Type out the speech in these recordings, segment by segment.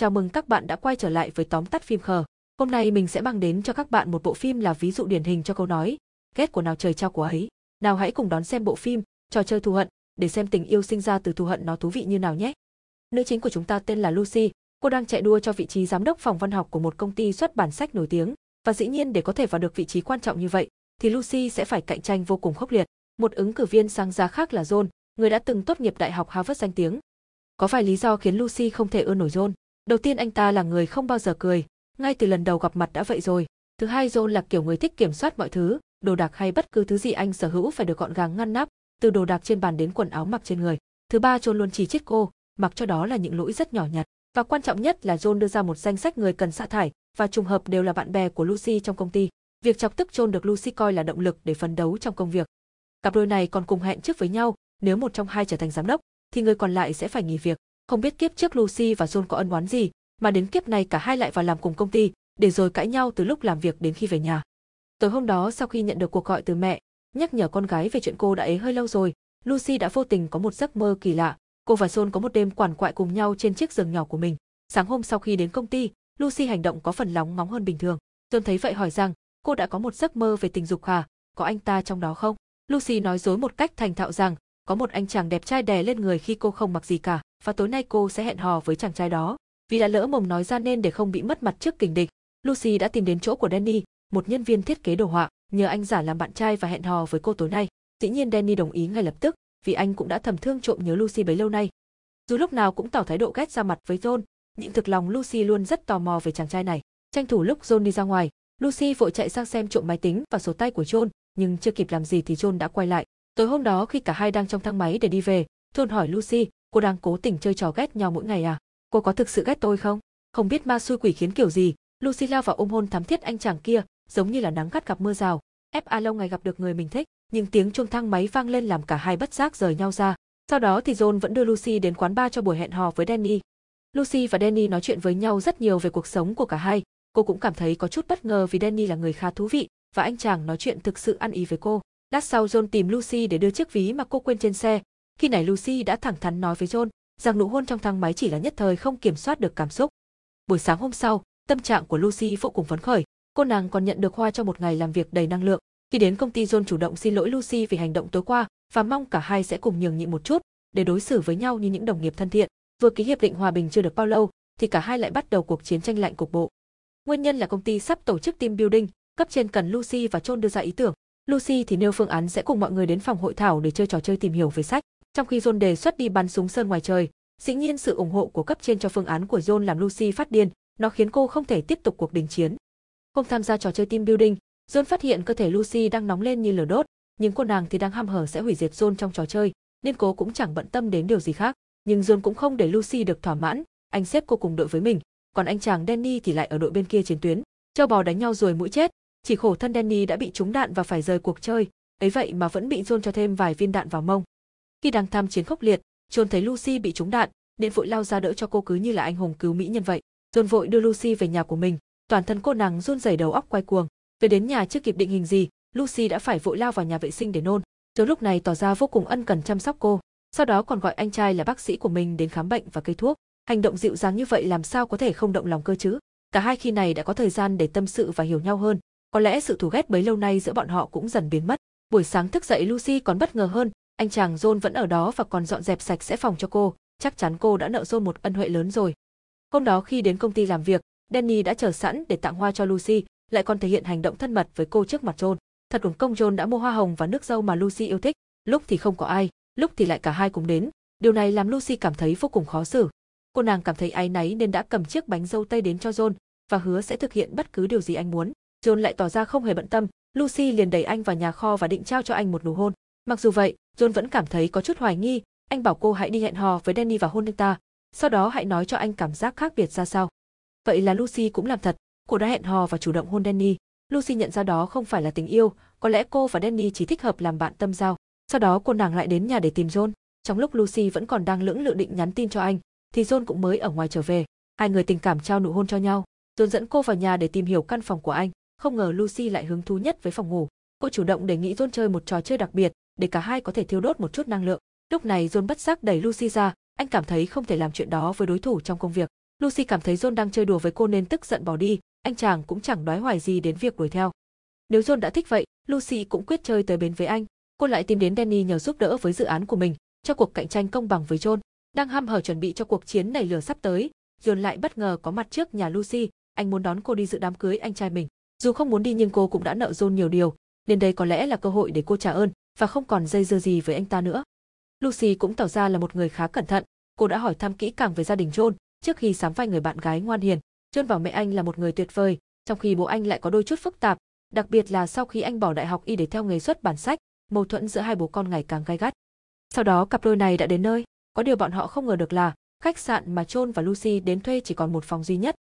Chào mừng các bạn đã quay trở lại với tóm tắt phim khờ. Hôm nay mình sẽ mang đến cho các bạn một bộ phim là ví dụ điển hình cho câu nói, ghét của nào trời trao của ấy. Nào hãy cùng đón xem bộ phim Trò chơi thù hận để xem tình yêu sinh ra từ thù hận nó thú vị như nào nhé. Nữ chính của chúng ta tên là Lucy, cô đang chạy đua cho vị trí giám đốc phòng văn học của một công ty xuất bản sách nổi tiếng, và dĩ nhiên để có thể vào được vị trí quan trọng như vậy thì Lucy sẽ phải cạnh tranh vô cùng khốc liệt. Một ứng cử viên sáng giá khác là John, người đã từng tốt nghiệp đại học Harvard danh tiếng. Có vài lý do khiến Lucy không thể ưa nổi John. Đầu tiên anh ta là người không bao giờ cười, ngay từ lần đầu gặp mặt đã vậy rồi. Thứ hai John là kiểu người thích kiểm soát mọi thứ, đồ đạc hay bất cứ thứ gì anh sở hữu phải được gọn gàng ngăn nắp, từ đồ đạc trên bàn đến quần áo mặc trên người. Thứ ba John luôn chỉ trích cô, mặc cho đó là những lỗi rất nhỏ nhặt. Và quan trọng nhất là John đưa ra một danh sách người cần sa thải, và trùng hợp đều là bạn bè của Lucy trong công ty. Việc chọc tức John được Lucy coi là động lực để phấn đấu trong công việc. Cặp đôi này còn cùng hẹn trước với nhau, nếu một trong hai trở thành giám đốc, thì người còn lại sẽ phải nghỉ việc không biết kiếp trước Lucy và John có ân oán gì, mà đến kiếp này cả hai lại vào làm cùng công ty, để rồi cãi nhau từ lúc làm việc đến khi về nhà. Tối hôm đó sau khi nhận được cuộc gọi từ mẹ, nhắc nhở con gái về chuyện cô đã ế hơi lâu rồi, Lucy đã vô tình có một giấc mơ kỳ lạ, cô và John có một đêm quằn quại cùng nhau trên chiếc giường nhỏ của mình. Sáng hôm sau khi đến công ty, Lucy hành động có phần lóng ngóng hơn bình thường. John thấy vậy hỏi rằng, cô đã có một giấc mơ về tình dục hả, à? có anh ta trong đó không? Lucy nói dối một cách thành thạo rằng, có một anh chàng đẹp trai đè lên người khi cô không mặc gì cả và tối nay cô sẽ hẹn hò với chàng trai đó. Vì đã lỡ mồm nói ra nên để không bị mất mặt trước kình địch, Lucy đã tìm đến chỗ của Danny, một nhân viên thiết kế đồ họa, nhờ anh giả làm bạn trai và hẹn hò với cô tối nay. Dĩ nhiên Danny đồng ý ngay lập tức, vì anh cũng đã thầm thương trộm nhớ Lucy bấy lâu nay. Dù lúc nào cũng tỏ thái độ ghét ra mặt với John, nhưng thực lòng Lucy luôn rất tò mò về chàng trai này. Tranh thủ lúc John đi ra ngoài, Lucy vội chạy sang xem trộm máy tính và số tay của John, nhưng chưa kịp làm gì thì John đã quay lại. Tối hôm đó khi cả hai đang trong thang máy để đi về, John hỏi Lucy, cô đang cố tình chơi trò ghét nhau mỗi ngày à? Cô có thực sự ghét tôi không? Không biết ma xui quỷ khiến kiểu gì, Lucy lao vào ôm hôn thắm thiết anh chàng kia, giống như là nắng cắt gặp mưa rào. FA lâu ngày gặp được người mình thích, nhưng tiếng chuông thang máy vang lên làm cả hai bất giác rời nhau ra. Sau đó thì John vẫn đưa Lucy đến quán bar cho buổi hẹn hò với Danny. Lucy và Danny nói chuyện với nhau rất nhiều về cuộc sống của cả hai. Cô cũng cảm thấy có chút bất ngờ vì Danny là người khá thú vị và anh chàng nói chuyện thực sự ăn ý với cô. Lát sau John tìm Lucy để đưa chiếc ví mà cô quên trên xe, khi này Lucy đã thẳng thắn nói với John rằng nụ hôn trong thang máy chỉ là nhất thời không kiểm soát được cảm xúc. Buổi sáng hôm sau, tâm trạng của Lucy vô cùng phấn khởi. Cô nàng còn nhận được hoa cho một ngày làm việc đầy năng lượng. Khi đến công ty John chủ động xin lỗi Lucy vì hành động tối qua và mong cả hai sẽ cùng nhường nhịn một chút để đối xử với nhau như những đồng nghiệp thân thiện. Vừa ký hiệp định hòa bình chưa được bao lâu thì cả hai lại bắt đầu cuộc chiến tranh lạnh cục bộ. Nguyên nhân là công ty sắp tổ chức team building, cấp trên cần Lucy và John đưa ra ý tưởng. Lucy thì nêu phương án sẽ cùng mọi người đến phòng hội thảo để chơi trò chơi tìm hiểu về sách. Trong khi John đề xuất đi bắn súng sơn ngoài trời, dĩ nhiên sự ủng hộ của cấp trên cho phương án của John làm Lucy phát điên, nó khiến cô không thể tiếp tục cuộc đình chiến. Không tham gia trò chơi team building, John phát hiện cơ thể Lucy đang nóng lên như lửa đốt, nhưng cô nàng thì đang ham hở sẽ hủy diệt John trong trò chơi, nên cô cũng chẳng bận tâm đến điều gì khác. Nhưng John cũng không để Lucy được thỏa mãn, anh xếp cô cùng đội với mình, còn anh chàng Danny thì lại ở đội bên kia chiến tuyến. Châu bò đánh nhau rồi mũi chết, chỉ khổ thân Danny đã bị trúng đạn và phải rời cuộc chơi, ấy vậy mà vẫn bị John cho thêm vài viên đạn vào mông. Khi đang tham chiến khốc liệt, John thấy Lucy bị trúng đạn, nên vội lao ra đỡ cho cô cứ như là anh hùng cứu mỹ nhân vậy. John vội đưa Lucy về nhà của mình, toàn thân cô nàng run rẩy đầu óc quay cuồng. Về đến nhà chưa kịp định hình gì, Lucy đã phải vội lao vào nhà vệ sinh để nôn. John lúc này tỏ ra vô cùng ân cần chăm sóc cô, sau đó còn gọi anh trai là bác sĩ của mình đến khám bệnh và cây thuốc. Hành động dịu dàng như vậy làm sao có thể không động lòng cơ chứ? Cả hai khi này đã có thời gian để tâm sự và hiểu nhau hơn, có lẽ sự thù ghét bấy lâu nay giữa bọn họ cũng dần biến mất. Buổi sáng thức dậy Lucy còn bất ngờ hơn anh chàng John vẫn ở đó và còn dọn dẹp sạch sẽ phòng cho cô, chắc chắn cô đã nợ John một ân huệ lớn rồi. Hôm đó khi đến công ty làm việc, Danny đã chờ sẵn để tặng hoa cho Lucy, lại còn thể hiện hành động thân mật với cô trước mặt John. Thật uổng công John đã mua hoa hồng và nước dâu mà Lucy yêu thích, lúc thì không có ai, lúc thì lại cả hai cùng đến. Điều này làm Lucy cảm thấy vô cùng khó xử. Cô nàng cảm thấy áy náy nên đã cầm chiếc bánh dâu tây đến cho John và hứa sẽ thực hiện bất cứ điều gì anh muốn. John lại tỏ ra không hề bận tâm, Lucy liền đẩy anh vào nhà kho và định trao cho anh một nụ hôn. Mặc dù vậy, John vẫn cảm thấy có chút hoài nghi, anh bảo cô hãy đi hẹn hò với Danny và hôn anh ta, sau đó hãy nói cho anh cảm giác khác biệt ra sao. Vậy là Lucy cũng làm thật, cô đã hẹn hò và chủ động hôn Danny. Lucy nhận ra đó không phải là tình yêu, có lẽ cô và Danny chỉ thích hợp làm bạn tâm giao. Sau đó cô nàng lại đến nhà để tìm John. Trong lúc Lucy vẫn còn đang lưỡng lự định nhắn tin cho anh, thì John cũng mới ở ngoài trở về. Hai người tình cảm trao nụ hôn cho nhau. John dẫn cô vào nhà để tìm hiểu căn phòng của anh. Không ngờ Lucy lại hứng thú nhất với phòng ngủ. Cô chủ động đề nghị John chơi một trò chơi đặc biệt, để cả hai có thể thiêu đốt một chút năng lượng. Lúc này John bất giác đẩy Lucy ra, anh cảm thấy không thể làm chuyện đó với đối thủ trong công việc. Lucy cảm thấy John đang chơi đùa với cô nên tức giận bỏ đi, anh chàng cũng chẳng đoái hoài gì đến việc đuổi theo. Nếu John đã thích vậy, Lucy cũng quyết chơi tới bến với anh. Cô lại tìm đến Danny nhờ giúp đỡ với dự án của mình, cho cuộc cạnh tranh công bằng với John. Đang ham hở chuẩn bị cho cuộc chiến nảy lửa sắp tới, John lại bất ngờ có mặt trước nhà Lucy, anh muốn đón cô đi dự đám cưới anh trai mình. Dù không muốn đi nhưng cô cũng đã nợ John nhiều điều, nên đây có lẽ là cơ hội để cô trả ơn, và không còn dây dưa gì với anh ta nữa. Lucy cũng tỏ ra là một người khá cẩn thận, cô đã hỏi thăm kỹ càng về gia đình John trước khi sắm vai người bạn gái ngoan hiền. John và mẹ anh là một người tuyệt vời, trong khi bố anh lại có đôi chút phức tạp, đặc biệt là sau khi anh bỏ đại học y để theo nghề xuất bản sách, mâu thuẫn giữa hai bố con ngày càng gai gắt. Sau đó cặp đôi này đã đến nơi, có điều bọn họ không ngờ được là khách sạn mà John và Lucy đến thuê chỉ còn một phòng duy nhất.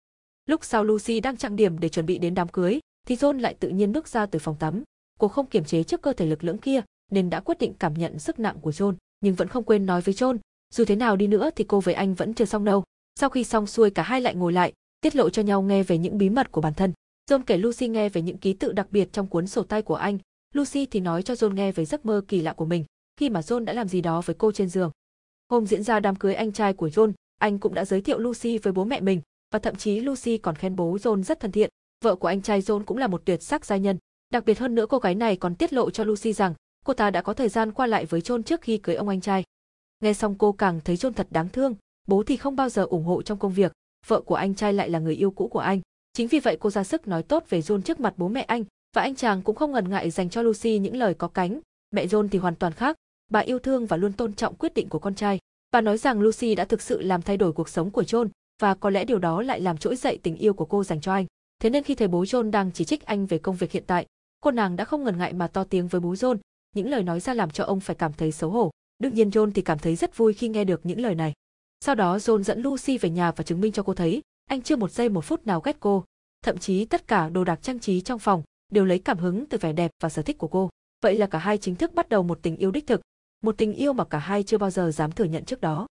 Lúc sau Lucy đang trang điểm để chuẩn bị đến đám cưới, thì John lại tự nhiên bước ra từ phòng tắm. Cô không kiềm chế trước cơ thể lực lưỡng kia, nên đã quyết định cảm nhận sức nặng của John, nhưng vẫn không quên nói với John, dù thế nào đi nữa thì cô với anh vẫn chưa xong đâu. Sau khi xong xuôi cả hai lại ngồi lại, tiết lộ cho nhau nghe về những bí mật của bản thân. John kể Lucy nghe về những ký tự đặc biệt trong cuốn sổ tay của anh, Lucy thì nói cho John nghe về giấc mơ kỳ lạ của mình, khi mà John đã làm gì đó với cô trên giường. Hôm diễn ra đám cưới anh trai của John, anh cũng đã giới thiệu Lucy với bố mẹ mình, và thậm chí Lucy còn khen bố John rất thân thiện, vợ của anh trai John cũng là một tuyệt sắc gia nhân. Đặc biệt hơn nữa cô gái này còn tiết lộ cho Lucy rằng cô ta đã có thời gian qua lại với chôn trước khi cưới ông anh trai. Nghe xong cô càng thấy chôn thật đáng thương, bố thì không bao giờ ủng hộ trong công việc, vợ của anh trai lại là người yêu cũ của anh. Chính vì vậy cô ra sức nói tốt về John trước mặt bố mẹ anh, và anh chàng cũng không ngần ngại dành cho Lucy những lời có cánh. Mẹ John thì hoàn toàn khác, bà yêu thương và luôn tôn trọng quyết định của con trai. Bà nói rằng Lucy đã thực sự làm thay đổi cuộc sống của John, và có lẽ điều đó lại làm trỗi dậy tình yêu của cô dành cho anh. Thế nên khi thấy bố John đang chỉ trích anh về công việc hiện tại, cô nàng đã không ngần ngại mà to tiếng với bố John, những lời nói ra làm cho ông phải cảm thấy xấu hổ. Đương nhiên John thì cảm thấy rất vui khi nghe được những lời này. Sau đó John dẫn Lucy về nhà và chứng minh cho cô thấy, anh chưa một giây một phút nào ghét cô. Thậm chí tất cả đồ đạc trang trí trong phòng đều lấy cảm hứng từ vẻ đẹp và sở thích của cô. Vậy là cả hai chính thức bắt đầu một tình yêu đích thực, một tình yêu mà cả hai chưa bao giờ dám thừa nhận trước đó.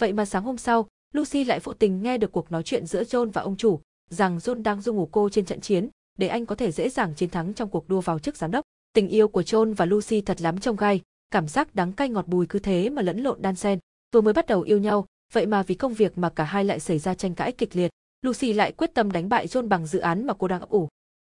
Vậy mà sáng hôm sau, Lucy lại phụ tình nghe được cuộc nói chuyện giữa John và ông chủ, rằng John đang du ngủ cô trên trận chiến, để anh có thể dễ dàng chiến thắng trong cuộc đua vào chức giám đốc. Tình yêu của John và Lucy thật lắm trong gai, cảm giác đắng cay ngọt bùi cứ thế mà lẫn lộn đan xen. Vừa mới bắt đầu yêu nhau, vậy mà vì công việc mà cả hai lại xảy ra tranh cãi kịch liệt. Lucy lại quyết tâm đánh bại John bằng dự án mà cô đang ấp ủ.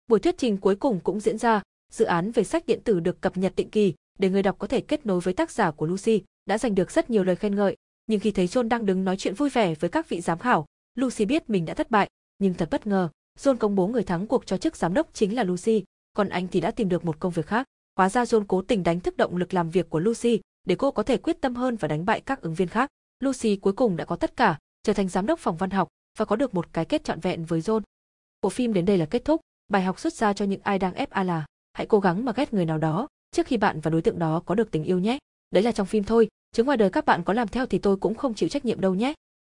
Buổi thuyết trình cuối cùng cũng diễn ra, dự án về sách điện tử được cập nhật định kỳ để người đọc có thể kết nối với tác giả của Lucy, đã giành được rất nhiều lời khen ngợi. Nhưng khi thấy John đang đứng nói chuyện vui vẻ với các vị giám khảo, Lucy biết mình đã thất bại, nhưng thật bất ngờ, John công bố người thắng cuộc cho chức giám đốc chính là Lucy, còn anh thì đã tìm được một công việc khác. Hóa ra John cố tình đánh thức động lực làm việc của Lucy để cô có thể quyết tâm hơn và đánh bại các ứng viên khác. Lucy cuối cùng đã có tất cả, trở thành giám đốc phòng văn học và có được một cái kết trọn vẹn với John. Bộ phim đến đây là kết thúc, bài học xuất ra cho những ai đang ép a là hãy cố gắng mà ghét người nào đó trước khi bạn và đối tượng đó có được tình yêu nhé. Đấy là trong phim thôi, chứ ngoài đời các bạn có làm theo thì tôi cũng không chịu trách nhiệm đâu nhé.